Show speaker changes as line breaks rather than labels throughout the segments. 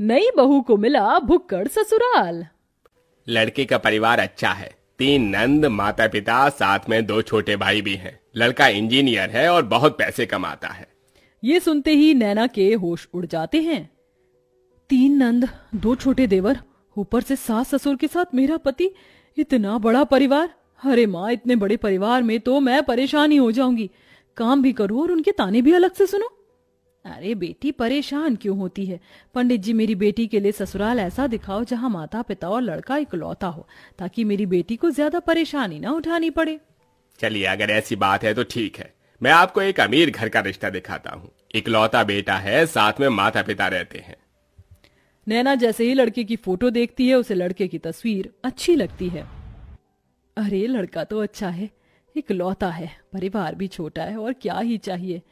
नई बहू को मिला भुक्कड़ ससुराल
लड़के का परिवार अच्छा है तीन नंद माता पिता साथ में दो छोटे भाई भी हैं। लड़का इंजीनियर है और बहुत पैसे कमाता है
ये सुनते ही नैना के होश उड़ जाते हैं तीन नंद दो छोटे देवर ऊपर से सास ससुर के साथ मेरा पति इतना बड़ा परिवार अरे माँ इतने बड़े परिवार में तो मैं परेशान ही हो जाऊंगी काम भी करूँ और उनके ताने भी अलग से सुनो अरे बेटी परेशान क्यों होती है पंडित जी मेरी बेटी के लिए ससुराल ऐसा दिखाओ जहां माता पिता और लड़का इकलौता हो ताकि मेरी बेटी को ज्यादा परेशानी ना उठानी पड़े
चलिए अगर ऐसी बात है तो ठीक है मैं आपको एक अमीर घर का रिश्ता दिखाता हूँ इकलौता बेटा है साथ में माता पिता रहते हैं
नैना जैसे ही लड़के की फोटो देखती है उसे लड़के की तस्वीर अच्छी लगती है अरे लड़का तो अच्छा है इकलौता है परिवार भी छोटा है और क्या ही चाहिए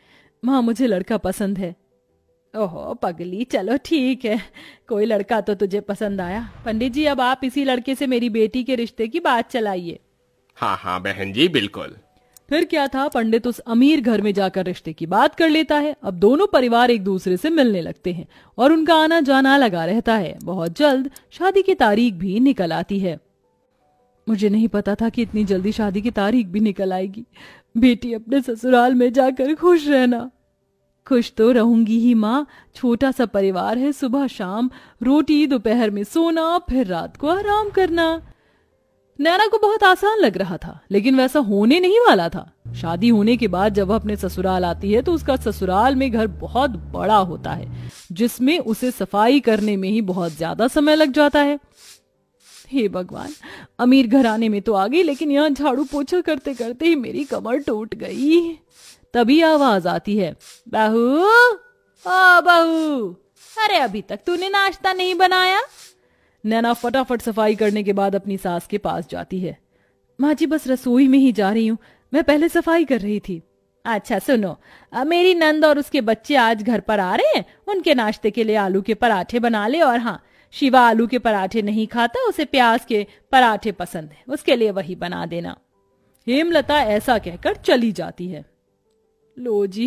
माँ मुझे लड़का पसंद है ओहो पगली चलो ठीक है कोई लड़का तो तुझे पसंद आया पंडित जी अब आप इसी लड़के से मेरी बेटी के रिश्ते की बात चलाइए
हाँ हाँ बहन जी बिल्कुल
फिर क्या था पंडित उस अमीर घर में जाकर रिश्ते की बात कर लेता है अब दोनों परिवार एक दूसरे से मिलने लगते हैं और उनका आना जाना लगा रहता है बहुत जल्द शादी की तारीख भी निकल आती है मुझे नहीं पता था कि इतनी जल्दी शादी की तारीख भी निकल आएगी बेटी अपने ससुराल में जाकर खुश रहना खुश तो रहूंगी ही माँ छोटा सा परिवार है सुबह शाम रोटी दोपहर में सोना फिर रात को आराम करना नैना को बहुत आसान लग रहा था लेकिन वैसा होने नहीं वाला था शादी होने के बाद जब वह अपने ससुराल आती है तो उसका ससुराल में घर बहुत बड़ा होता है जिसमें उसे सफाई करने में ही बहुत ज्यादा समय लग जाता है हे भगवान अमीर घराने में तो आ गई लेकिन यहाँ झाड़ू पोछा करते करते ही मेरी कमर टूट गई तभी आवाज आती है बहू ओ बहू अरे अभी तक तूने नाश्ता नहीं बनाया नैना फटाफट सफाई करने के बाद अपनी सास के पास जाती है माँ जी बस रसोई में ही जा रही हूँ मैं पहले सफाई कर रही थी अच्छा सुनो अब मेरी नंद और उसके बच्चे आज घर पर आ रहे हैं उनके नाश्ते के लिए आलू के पराठे बना ले और हाँ शिवा आलू के पराठे नहीं खाता उसे प्याज के पराठे पसंद है उसके लिए वही बना देना हेमलता ऐसा कहकर चली जाती है लो जी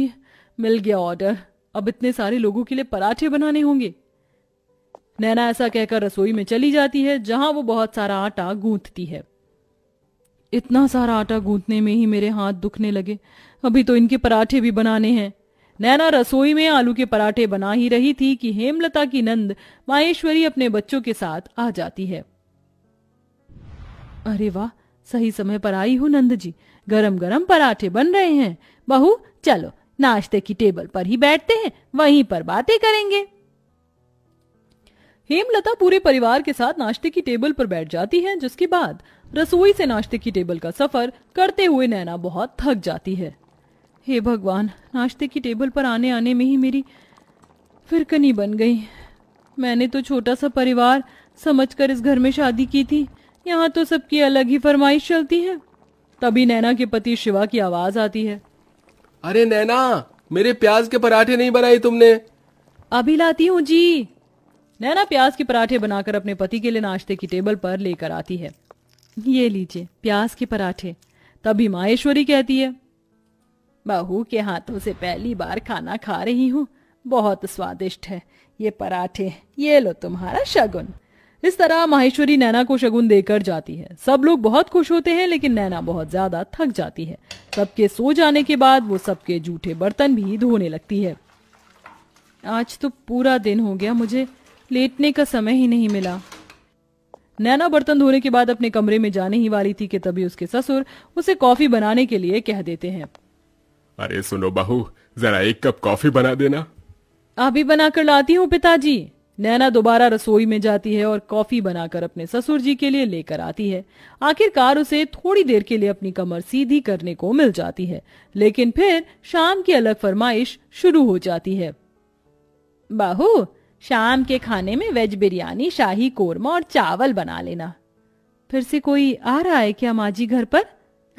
मिल गया ऑर्डर अब इतने सारे लोगों के लिए पराठे बनाने होंगे नैना ऐसा कहकर रसोई में चली जाती है जहां वो बहुत सारा आटा गूंथती है इतना सारा आटा गूंथने में ही मेरे हाथ दुखने लगे अभी तो इनके पराठे भी बनाने हैं नैना रसोई में आलू के पराठे बना ही रही थी कि हेमलता की नंद माहेश्वरी अपने बच्चों के साथ आ जाती है अरे वाह सही समय पर आई हूँ नंद जी गरम गरम पराठे बन रहे हैं बहू चलो नाश्ते की टेबल पर ही बैठते हैं वहीं पर बातें करेंगे हेमलता पूरे परिवार के साथ नाश्ते की टेबल पर बैठ जाती है जिसके बाद रसोई से नाश्ते की टेबल का सफर करते हुए नैना बहुत थक जाती है हे भगवान नाश्ते की टेबल पर आने आने में ही मेरी फिरकनी बन गई मैंने तो छोटा सा परिवार समझकर इस घर में शादी की थी यहाँ तो सबकी अलग ही फरमाइश चलती है तभी नैना के पति शिवा की आवाज आती है अरे नैना
मेरे प्याज के पराठे नहीं बनाए तुमने
अभी लाती हूँ जी नैना प्याज के पराठे बनाकर अपने पति के लिए नाश्ते की टेबल पर लेकर आती है ये लीजिए प्याज के पराठे तभी माहेश्वरी कहती है बहू के हाथों से पहली बार खाना खा रही हूँ बहुत स्वादिष्ट है ये पराठे ये लो तुम्हारा शगुन इस तरह माहेश्वरी नैना को शगुन देकर जाती है सब लोग बहुत खुश होते हैं लेकिन नैना बहुत ज्यादा थक जाती है सबके सो जाने के बाद वो सबके जूठे बर्तन भी धोने लगती है आज तो पूरा दिन हो गया मुझे लेटने का समय ही नहीं मिला नैना बर्तन धोने के बाद अपने कमरे में जाने ही वाली थी कि तभी उसके ससुर उसे कॉफी बनाने के लिए कह देते हैं
अरे सुनो बहू जरा एक कप कॉफी बना देना
अभी बनाकर लाती हूँ पिताजी नैना दोबारा रसोई में जाती है और कॉफी बनाकर अपने ससुर जी के लिए लेकर आती है आखिरकार उसे थोड़ी देर के लिए अपनी कमर सीधी करने को मिल जाती है लेकिन फिर शाम की अलग फरमाइश शुरू हो जाती है बाहू शाम के खाने में वेज बिरयानी शाही कोरमा और चावल बना लेना फिर से कोई आ रहा है क्या माँ जी घर पर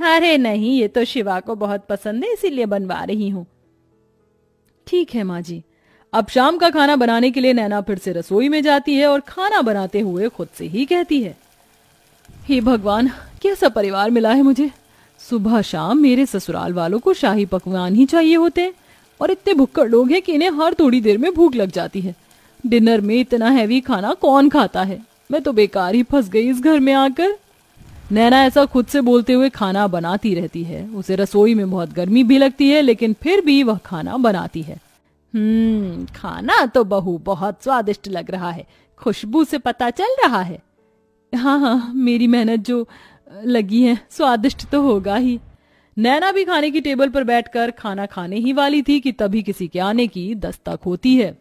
अरे नहीं ये तो शिवा को बहुत पसंद है इसीलिए बनवा रही हूं ठीक है माँ जी अब शाम का खाना बनाने के लिए नैना फिर से रसोई में जाती है और खाना बनाते हुए खुद से ही कहती है हे भगवान कैसा परिवार मिला है मुझे सुबह शाम मेरे ससुराल वालों को शाही पकवान ही चाहिए होते हैं और इतने भुक्कड़ लोग हैं कि इन्हें हर थोड़ी देर में भूख लग जाती है डिनर में इतना हैवी खाना कौन खाता है मैं तो बेकार ही फंस गई इस घर में आकर नैना ऐसा खुद से बोलते हुए खाना बनाती रहती है उसे रसोई में बहुत गर्मी भी लगती है लेकिन फिर भी वह खाना बनाती है हम्म खाना तो बहू बहुत स्वादिष्ट लग रहा है खुशबू से पता चल रहा है हाँ हाँ मेरी मेहनत जो लगी है स्वादिष्ट तो होगा ही नैना भी खाने की टेबल पर बैठकर खाना खाने ही वाली थी कि तभी किसी के आने की दस्तक होती है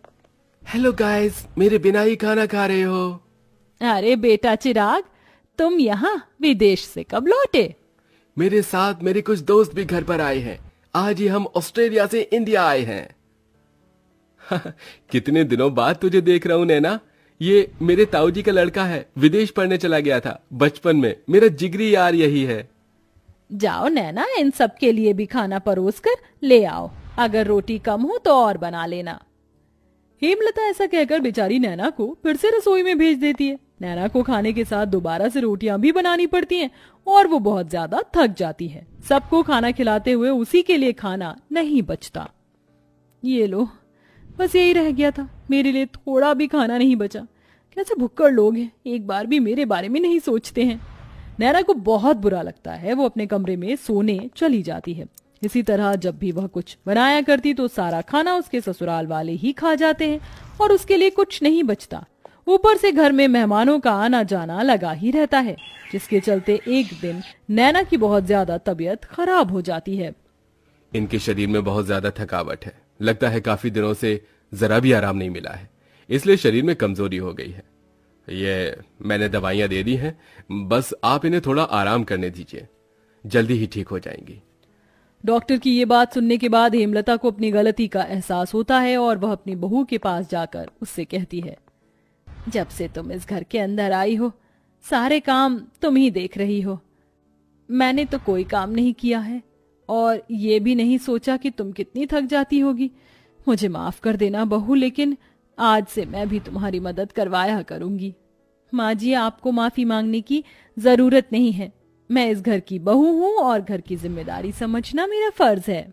हेलो गाइस
मेरे बिना ही खाना खा रहे हो
अरे बेटा चिराग तुम यहाँ विदेश से कब लौटे
मेरे साथ मेरे कुछ दोस्त भी घर पर आए हैं आज ही हम ऑस्ट्रेलिया से इंडिया आए हैं कितने दिनों बाद तुझे देख रहा हूँ नैना ये मेरे ताऊजी का लड़का है विदेश पढ़ने चला गया था बचपन में मेरा जिगरी यार यही है
जाओ नैना इन सब के लिए भी खाना परोस कर ले आओ अगर रोटी कम हो तो और बना लेना हेमलता ऐसा कहकर बेचारी नैना को फिर से रसोई में भेज देती है नैना को खाने के साथ दोबारा से रोटियां भी बनानी पड़ती हैं और वो बहुत ज्यादा थक जाती है सबको खाना खिलाते हुए उसी के लिए खाना नहीं बचता ये लो बस यही रह गया था मेरे लिए थोड़ा भी खाना नहीं बचा कैसे भुक्कड़ लोग हैं एक बार भी मेरे बारे में नहीं सोचते हैं नैना को बहुत बुरा लगता है वो अपने कमरे में सोने चली जाती है इसी तरह जब भी वह कुछ बनाया करती तो सारा खाना उसके ससुराल वाले ही खा जाते हैं और उसके लिए कुछ नहीं बचता ऊपर से घर में मेहमानों का आना जाना लगा ही रहता है जिसके चलते एक दिन नैना की बहुत ज्यादा तबीयत खराब हो जाती है
इनके शरीर में बहुत ज्यादा थकावट है लगता है काफी दिनों से जरा भी आराम नहीं मिला है इसलिए शरीर में कमजोरी हो गई है ये मैंने दवाइयां दे दी हैं बस आप इन्हें थोड़ा आराम करने दीजिए जल्दी ही ठीक हो जाएंगी
डॉक्टर की ये बात सुनने के बाद हेमलता को अपनी गलती का एहसास होता है और वह अपनी बहू के पास जाकर उससे कहती है जब से तुम इस घर के अंदर आई हो सारे काम तुम ही देख रही हो मैंने तो कोई काम नहीं किया है और ये भी नहीं सोचा कि तुम कितनी थक जाती होगी मुझे माफ कर देना बहू लेकिन आज से मैं भी तुम्हारी मदद करवाया करूंगी माँ जी आपको माफी मांगने की जरूरत नहीं है मैं इस घर की बहू हूं और घर की जिम्मेदारी समझना मेरा फर्ज है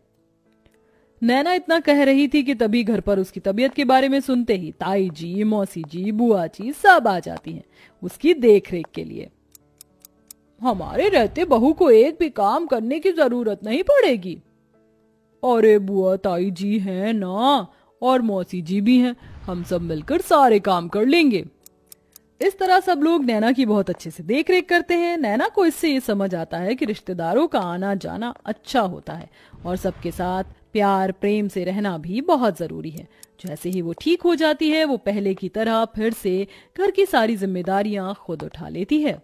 नैना इतना कह रही थी कि तभी घर पर उसकी तबीयत के बारे में सुनते ही ताई जी मौसी जी बुआ जी सब आ जाती हैं उसकी देख रेख के लिए हमारे रहते बहू को एक भी काम करने की जरूरत नहीं पड़ेगी अरे बुआ ताई जी हैं ना और मौसी जी भी हैं हम सब मिलकर सारे काम कर लेंगे इस तरह सब लोग नैना की बहुत अच्छे से देख रेख करते हैं नैना को इससे ये समझ आता है कि रिश्तेदारों का आना जाना अच्छा होता है और सबके साथ प्यार प्रेम से रहना भी बहुत जरूरी है जैसे ही वो ठीक हो जाती है वो पहले की तरह फिर से घर की सारी जिम्मेदारियां खुद उठा लेती है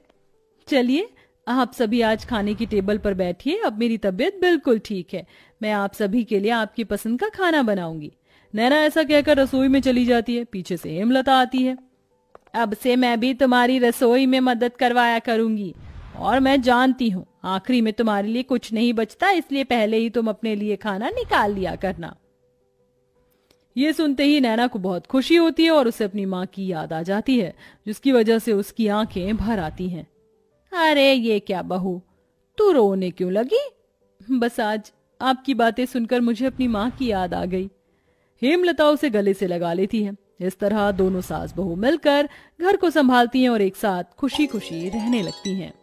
चलिए आप सभी आज खाने की टेबल पर बैठिए अब मेरी तबीयत बिल्कुल ठीक है मैं आप सभी के लिए आपकी पसंद का खाना बनाऊंगी नैना ऐसा कहकर रसोई में चली जाती है पीछे से हेमलता आती है अब से मैं भी तुम्हारी रसोई में मदद करवाया करूंगी और मैं जानती हूँ आखिरी में तुम्हारे लिए कुछ नहीं बचता इसलिए पहले ही तुम अपने लिए खाना निकाल लिया करना ये सुनते ही नैना को बहुत खुशी होती है और उसे अपनी माँ की याद आ जाती है जिसकी वजह से उसकी आंखें भर आती हैं अरे ये क्या बहू तू रोने क्यों लगी बस आज आपकी बातें सुनकर मुझे अपनी माँ की याद आ गई हेमलता उसे गले से लगा लेती है इस तरह दोनों सास बहू मिलकर घर को संभालती हैं और एक साथ खुशी खुशी रहने लगती हैं